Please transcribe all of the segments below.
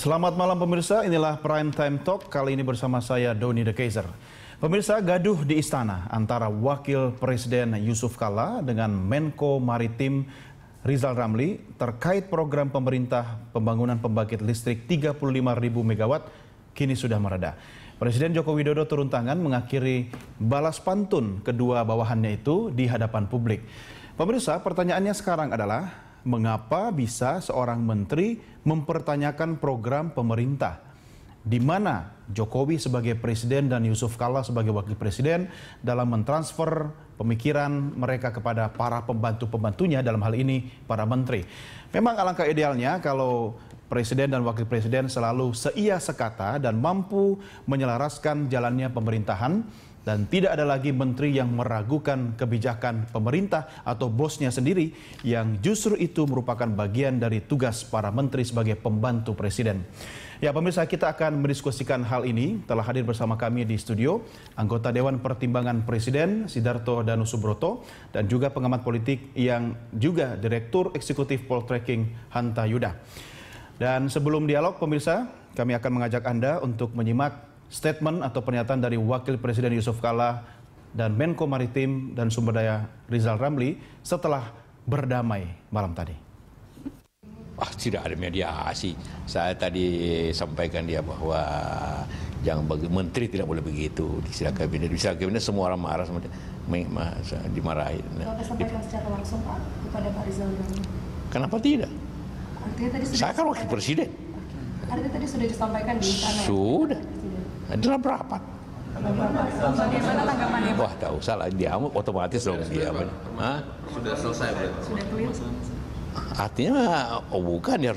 Selamat malam pemirsa, inilah Prime Time Talk kali ini bersama saya Doni De Kaiser. Pemirsa gaduh di istana antara Wakil Presiden Yusuf Kala dengan Menko Maritim Rizal Ramli terkait program pemerintah pembangunan pembangkit listrik 35.000 MW kini sudah mereda. Presiden Joko Widodo turun tangan mengakhiri balas pantun kedua bawahannya itu di hadapan publik. Pemirsa, pertanyaannya sekarang adalah mengapa bisa seorang menteri mempertanyakan program pemerintah di mana Jokowi sebagai presiden dan Yusuf Kalla sebagai wakil presiden dalam mentransfer pemikiran mereka kepada para pembantu-pembantunya dalam hal ini para menteri. Memang alangkah idealnya kalau presiden dan wakil presiden selalu seia sekata dan mampu menyelaraskan jalannya pemerintahan dan tidak ada lagi menteri yang meragukan kebijakan pemerintah atau bosnya sendiri yang justru itu merupakan bagian dari tugas para menteri sebagai pembantu presiden. Ya pemirsa kita akan mendiskusikan hal ini telah hadir bersama kami di studio anggota Dewan Pertimbangan Presiden Sidarto Danu Subroto dan juga pengamat politik yang juga Direktur Eksekutif Poltreking Hanta Yuda. Dan sebelum dialog pemirsa kami akan mengajak Anda untuk menyimak statement atau pernyataan dari Wakil Presiden Yusuf Kala dan Menko Maritim dan Sumber Daya Rizal Ramli setelah berdamai malam tadi? Ah, tidak ada mediasi. Ah, saya tadi sampaikan dia bahwa jangan bagi menteri tidak boleh begitu di sidang kabinet. Di sidang kabinet semua orang marah sama dia, dimarahin. Bapak disampaikan secara langsung Pak kepada Pak Rizal Ramli? Kenapa tidak? Artinya tadi sudah saya kan wakil presiden. Artinya tadi sudah disampaikan di sana. Ya? Sudah dalam rapat. Bagaimana tanggapannya? Wah, tak usah lah diamuk otomatis dong dia Sudah selesai berarti. Sudah clear. Artinya oh bukan ya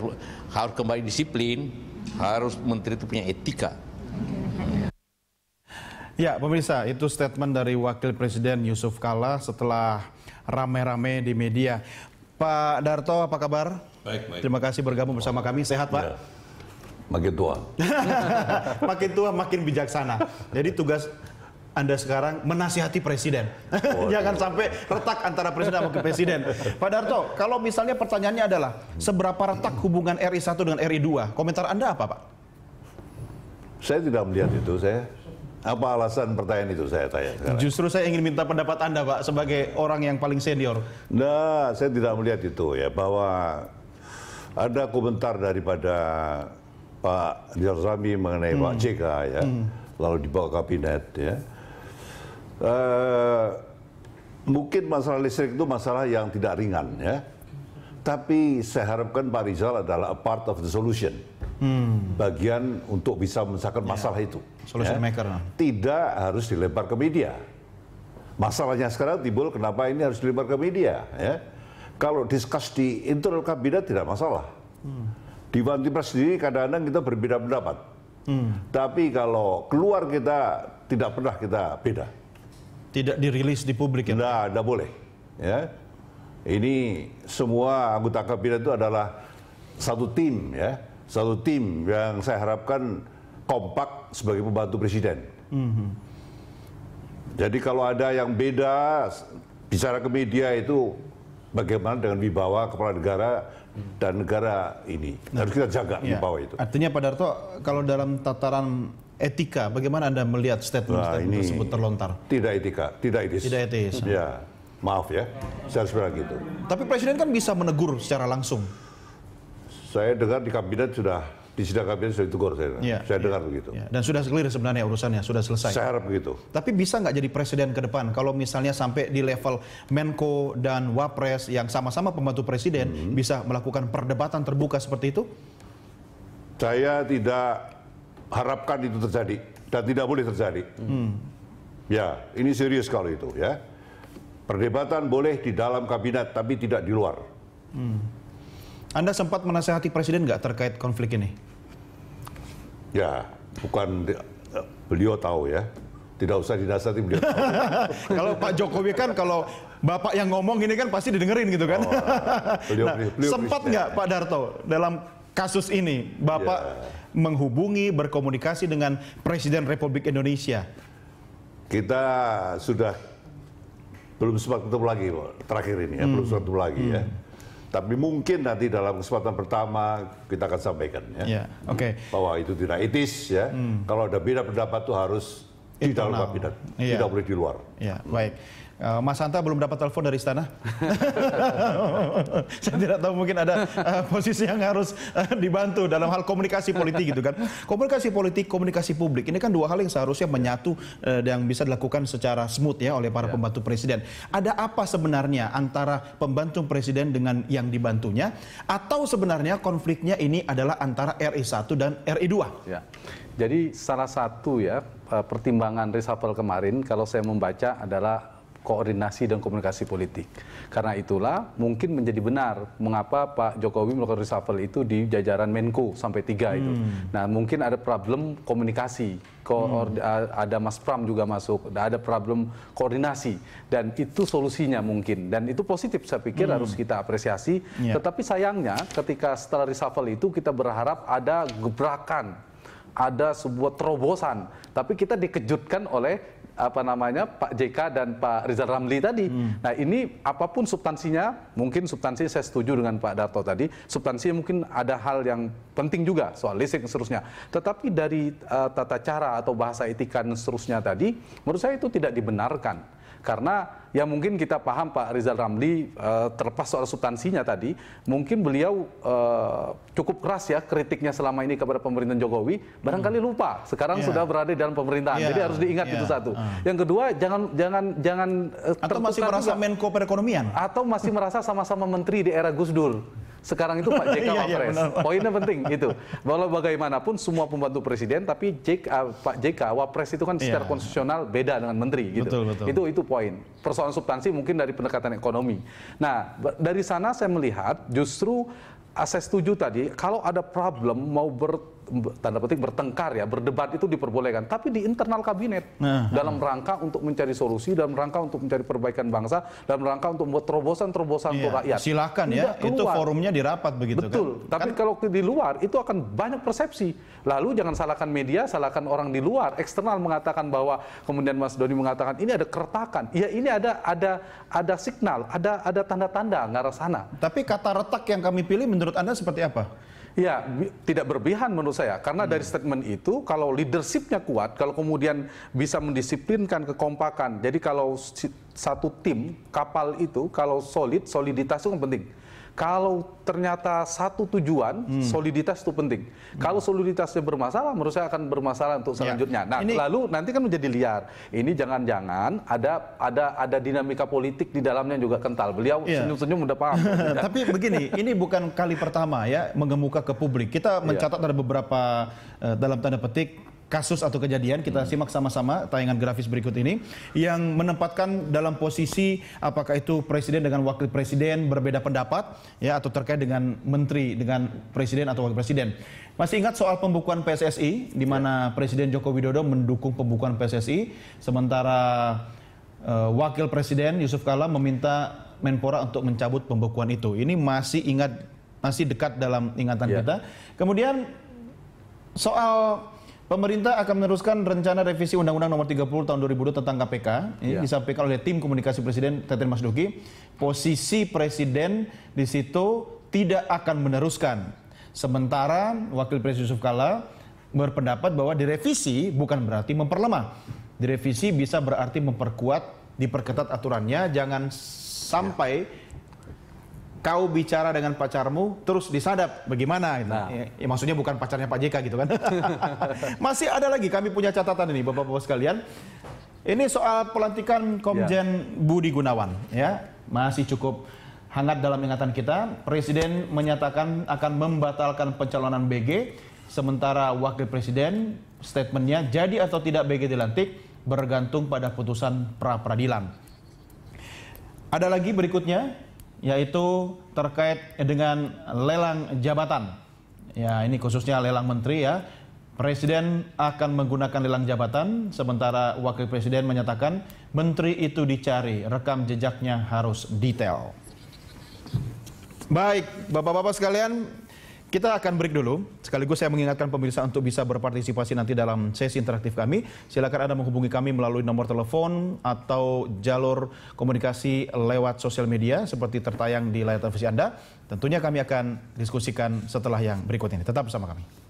harus kembali disiplin, harus menteri itu punya etika. Ya, pemirsa, itu statement dari Wakil Presiden Yusuf Kala setelah rame-rame di media. Pak Darto, apa kabar? Baik, baik. Terima kasih bergabung bersama kami. Sehat, Pak? Ya. Makin tua. makin tua, makin bijaksana. Jadi tugas anda sekarang menasihati presiden. Oh, Jangan sampai retak antara presiden sama presiden. Pak Darto, kalau misalnya pertanyaannya adalah seberapa retak hubungan RI 1 dengan RI 2? Komentar Anda apa, Pak? Saya tidak melihat itu. Saya apa alasan pertanyaan itu saya tanya sekarang? Justru saya ingin minta pendapat Anda, Pak, sebagai orang yang paling senior. Nah, saya tidak melihat itu ya bahwa ada komentar daripada Pak Rami mengenai hmm. Pak JK ya, hmm. lalu dibawa kabinet ya. Uh, mungkin masalah listrik itu masalah yang tidak ringan ya. Tapi saya harapkan Pak Rizal adalah a part of the solution. Hmm. Bagian untuk bisa menyelesaikan ya. masalah yeah. itu. Solution ya. maker. Tidak harus dilempar ke media. Masalahnya sekarang timbul kenapa ini harus dilempar ke media ya. Kalau diskus di internal kabinet tidak masalah. Hmm di One Team sendiri kadang-kadang kita berbeda pendapat. Hmm. Tapi kalau keluar kita tidak pernah kita beda. Tidak dirilis di publik ya? tidak nah, tidak boleh. Ya. Ini semua anggota kabinet itu adalah satu tim ya, satu tim yang saya harapkan kompak sebagai pembantu presiden. Hmm. Jadi kalau ada yang beda bicara ke media itu bagaimana dengan wibawa kepala negara dan negara ini nah, harus kita jaga ya. di iya. bawah itu. Artinya Pak Darto, kalau dalam tataran etika, bagaimana anda melihat statement, nah, statement ini tersebut terlontar? Tidak etika, tidak etis. Tidak etis. Ya, maaf ya, saya harus bilang gitu. Tapi Presiden kan bisa menegur secara langsung. Saya dengar di kabinet sudah di sidang kabinet sudah ditegur saya. Ya, saya ya, dengar begitu. Ya. Dan sudah clear sebenarnya urusannya, sudah selesai. Saya harap begitu. Tapi bisa nggak jadi presiden ke depan kalau misalnya sampai di level Menko dan Wapres yang sama-sama pembantu presiden hmm. bisa melakukan perdebatan terbuka seperti itu? Saya tidak harapkan itu terjadi dan tidak boleh terjadi. Hmm. Ya, ini serius kalau itu ya. Perdebatan boleh di dalam kabinet tapi tidak di luar. Hmm. Anda sempat menasehati presiden nggak terkait konflik ini? Ya, bukan beliau tahu ya. Tidak usah dinasehati beliau tahu. kalau Pak Jokowi kan kalau Bapak yang ngomong ini kan pasti didengerin gitu kan. Oh, beliau, nah, beliau, beliau, sempat nggak Pak Darto dalam kasus ini Bapak ya. menghubungi berkomunikasi dengan Presiden Republik Indonesia? Kita sudah belum sempat ketemu lagi terakhir ini ya, hmm. belum sempat ketemu lagi ya. hmm. ya tapi mungkin nanti dalam kesempatan pertama kita akan sampaikan ya. ya Okay. Bahwa itu tidak etis ya. Hmm. Kalau ada beda pendapat itu harus di dalam kabinet, iya. tidak boleh di luar. Ya, hmm. baik. Eh, Mas Santa belum dapat telepon dari istana. Saya tidak tahu mungkin ada eh, posisi yang harus eh, dibantu dalam hal komunikasi politik gitu kan. Komunikasi politik, komunikasi publik ini kan dua hal yang seharusnya menyatu dan bisa dilakukan secara smooth ya oleh para ya. pembantu presiden. Ada apa sebenarnya antara pembantu presiden dengan yang dibantunya atau sebenarnya konfliknya ini adalah antara RI1 dan RI2? Ya. Jadi salah satu ya pertimbangan reshuffle kemarin kalau saya membaca adalah koordinasi dan komunikasi politik. Karena itulah mungkin menjadi benar mengapa Pak Jokowi melakukan reshuffle itu di jajaran Menko sampai tiga hmm. itu. Nah mungkin ada problem komunikasi, ko hmm. ada Mas Pram juga masuk, ada problem koordinasi dan itu solusinya mungkin dan itu positif saya pikir hmm. harus kita apresiasi. Yeah. Tetapi sayangnya ketika setelah reshuffle itu kita berharap ada gebrakan ada sebuah terobosan, tapi kita dikejutkan oleh apa namanya Pak JK dan Pak Rizal Ramli tadi. Hmm. Nah ini apapun substansinya, mungkin substansi saya setuju dengan Pak Darto tadi, substansi mungkin ada hal yang penting juga soal listrik dan seterusnya. Tetapi dari uh, tata cara atau bahasa etika dan seterusnya tadi, menurut saya itu tidak dibenarkan karena ya mungkin kita paham Pak Rizal Ramli uh, terlepas soal substansinya tadi, mungkin beliau uh, cukup keras ya kritiknya selama ini kepada pemerintahan Jokowi, barangkali hmm. lupa sekarang yeah. sudah berada dalam pemerintahan. Yeah. Jadi harus diingat yeah. itu satu. Uh. Yang kedua, jangan jangan jangan atau masih merasa juga. Menko perekonomian atau masih merasa sama-sama menteri di era Gus Dur sekarang itu Pak JK iya, iya, Wapres. Poinnya penting itu. Walau bagaimanapun semua pembantu presiden tapi JK, Pak JK Wapres itu kan secara iya. konstitusional beda dengan menteri gitu. Betul, betul. Itu itu poin. Persoalan substansi mungkin dari pendekatan ekonomi. Nah, dari sana saya melihat justru ases tujuh tadi kalau ada problem mau ber tanda petik bertengkar ya, berdebat itu diperbolehkan, tapi di internal kabinet nah, nah. dalam rangka untuk mencari solusi, dalam rangka untuk mencari perbaikan bangsa, dalam rangka untuk membuat terobosan-terobosan untuk iya, rakyat. Silahkan ya, itu forumnya di rapat begitu kan? Betul, kan? Tapi kan? kalau di luar itu akan banyak persepsi. Lalu jangan salahkan media, salahkan orang di luar, eksternal mengatakan bahwa kemudian Mas Doni mengatakan ini ada keretakan. Ya ini ada ada ada signal, ada ada tanda-tanda ngarah sana. Tapi kata retak yang kami pilih menurut Anda seperti apa? Ya, tidak berbihan menurut menurut saya karena dari hmm. statement itu kalau leadershipnya kuat kalau kemudian bisa mendisiplinkan kekompakan jadi kalau satu tim kapal itu kalau solid soliditas itu kan penting kalau ternyata satu tujuan, hmm. soliditas itu penting. Hmm. Kalau soliditasnya bermasalah, menurut saya akan bermasalah untuk ya. selanjutnya. Ya. Nah, ini... lalu nanti kan menjadi liar. Ini jangan-jangan ada ada ada dinamika politik di dalamnya juga kental. Beliau ya. senyum-senyum ya. udah paham. Tapi begini, ini bukan kali pertama ya mengemuka ke publik. Kita ya. mencatat ya. ada beberapa eh, dalam tanda petik kasus atau kejadian kita hmm. simak sama-sama tayangan grafis berikut ini yang menempatkan dalam posisi apakah itu presiden dengan wakil presiden berbeda pendapat ya atau terkait dengan menteri dengan presiden atau wakil presiden. Masih ingat soal pembukuan PSSI di mana ya. Presiden Joko Widodo mendukung pembukuan PSSI sementara uh, wakil presiden Yusuf Kala meminta Menpora untuk mencabut pembukuan itu. Ini masih ingat masih dekat dalam ingatan ya. kita. Kemudian soal Pemerintah akan meneruskan rencana revisi Undang-Undang Nomor 30 Tahun 2002 tentang KPK. Eh, Ini ya. disampaikan oleh tim komunikasi Presiden Teten Mas Duki. Posisi Presiden di situ tidak akan meneruskan. Sementara Wakil Presiden Yusuf Kala berpendapat bahwa direvisi bukan berarti memperlemah. Direvisi bisa berarti memperkuat, diperketat aturannya, jangan sampai iya kau bicara dengan pacarmu terus disadap bagaimana nah. Ya, ya, maksudnya bukan pacarnya Pak JK gitu kan masih ada lagi kami punya catatan ini Bapak-bapak sekalian ini soal pelantikan Komjen ya. Budi Gunawan ya masih cukup hangat dalam ingatan kita Presiden menyatakan akan membatalkan pencalonan BG sementara Wakil Presiden statementnya jadi atau tidak BG dilantik bergantung pada putusan pra peradilan ada lagi berikutnya yaitu terkait dengan lelang jabatan. Ya, ini khususnya lelang menteri ya. Presiden akan menggunakan lelang jabatan, sementara Wakil Presiden menyatakan menteri itu dicari, rekam jejaknya harus detail. Baik, Bapak-Bapak sekalian, kita akan break dulu. Sekaligus saya mengingatkan pemirsa untuk bisa berpartisipasi nanti dalam sesi interaktif kami. Silakan Anda menghubungi kami melalui nomor telepon atau jalur komunikasi lewat sosial media seperti tertayang di layar televisi Anda. Tentunya kami akan diskusikan setelah yang berikut ini. Tetap bersama kami.